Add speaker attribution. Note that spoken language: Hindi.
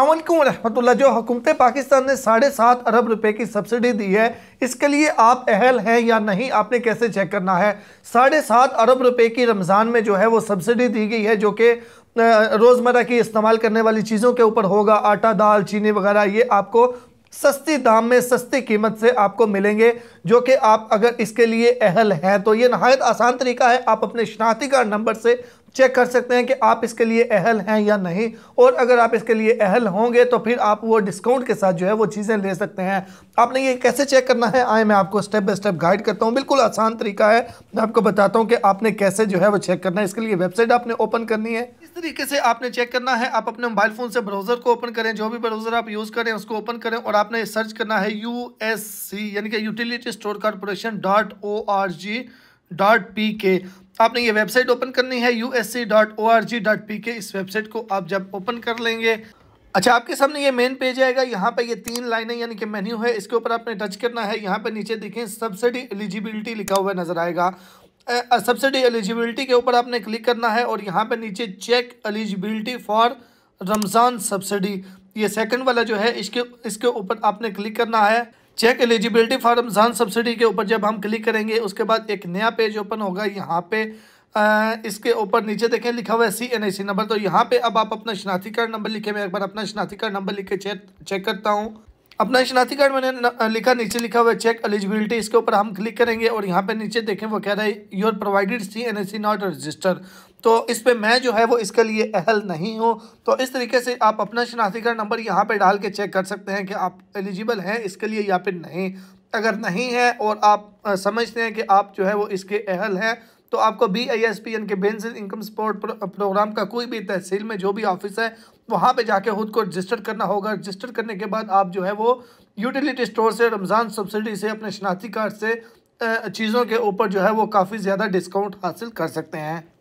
Speaker 1: जो हुकूमत पाकिस्तान ने साढ़े सात अरब रुपए की सब्सिडी दी है इसके लिए आप अहल हैं या नहीं आपने कैसे चेक करना है साढ़े सात अरब रुपए की रमज़ान में जो है वो सब्सिडी दी गई है जो कि रोज़मर्रा की इस्तेमाल करने वाली चीज़ों के ऊपर होगा आटा दाल चीनी वगैरह ये आपको सस्ती दाम में सस्ती कीमत से आपको मिलेंगे जो कि आप अगर इसके लिए अहल हैं तो ये नहायत आसान तरीका है आप अपने शनाख्ती कार्ड नंबर से चेक कर सकते हैं कि आप इसके लिए अहल हैं या नहीं और अगर आप इसके लिए अहल होंगे तो फिर आप वो डिस्काउंट के साथ जो है वो चीज़ें ले सकते हैं आपने ये कैसे चेक करना है आए मैं आपको स्टेप बाय स्टेप गाइड करता हूँ बिल्कुल आसान तरीका है मैं आपको बताता हूँ कि आपने कैसे जो है वो चेक करना है इसके लिए वेबसाइट आपने ओपन करनी है इस तरीके से आपने चेक करना है आप अपने मोबाइल फ़ोन से ब्राउज़र को ओपन करें जो भी ब्राउज़र आप यूज़ करें उसको ओपन करें और आपने सर्च करना है यू यानी कि utility store corporation dot O R G dot P K आपने ये वेबसाइट ओपन करनी है U S C dot O R G dot P K इस वेबसाइट को आप जब ओपन कर लेंगे अच्छा आपके सामने ये मेन पेज आएगा यहाँ पर ये तीन लाइनें यानी कि मेन्यू है इसके ऊपर आपने टच करना है यहाँ पर नीचे देखें सब्सिडी एलिजिबिलिटी लिखा हुआ नज़र आएगा सब्सिडी एलिजिबिलिटी के ऊपर आपने क्लिक करना है और यहाँ पर नीचे check eligibility for Ramzan subsidy ये सेकंड वाला जो है इसके इसके ऊपर आपने क्लिक करना है चेक एलिजिबिलिटी फॉर्म जान सब्सिडी के ऊपर जब हम क्लिक करेंगे उसके बाद एक नया पेज ओपन होगा यहाँ पे आ, इसके ऊपर नीचे देखें लिखा हुआ है सी एन नंबर तो यहाँ पे अब आप अपना शनाख्ती कार्ड नंबर लिखे मैं एक बार अपना शनाख्ती कार्ड नंबर लिख के चेक चेक करता हूँ अपना शनाती कार्ड मैंने लिखा नीचे लिखा हुआ है चेक एलिजिबिलिटी इसके ऊपर हम क्लिक करेंगे और यहाँ पे नीचे देखें वो कह रहा है your provided C N S C not register तो इस पर मैं जो है वो इसके लिए अहल नहीं हूँ तो इस तरीके से आप अपना शनाती कार्ड नंबर यहाँ पे डाल के चेक कर सकते हैं कि आप एलिजिबल हैं इसके लिए या फिर नहीं अगर नहीं है और आप समझते हैं कि आप जो है वो इसके अहल हैं तो आपको बी आई एस पी यानी कि बेंसिस इनकम सपोर्ट प्रोग्राम का कोई भी तहसील में जो भी ऑफिस है वहाँ पे जाके खुद को रजिस्टर करना होगा रजिस्टर करने के बाद आप जो है वो यूटिलिटी स्टोर से रमज़ान सब्सिडी से अपने शनाख्ती कार्ड से चीज़ों के ऊपर जो है वो काफ़ी ज़्यादा डिस्काउंट हासिल कर सकते हैं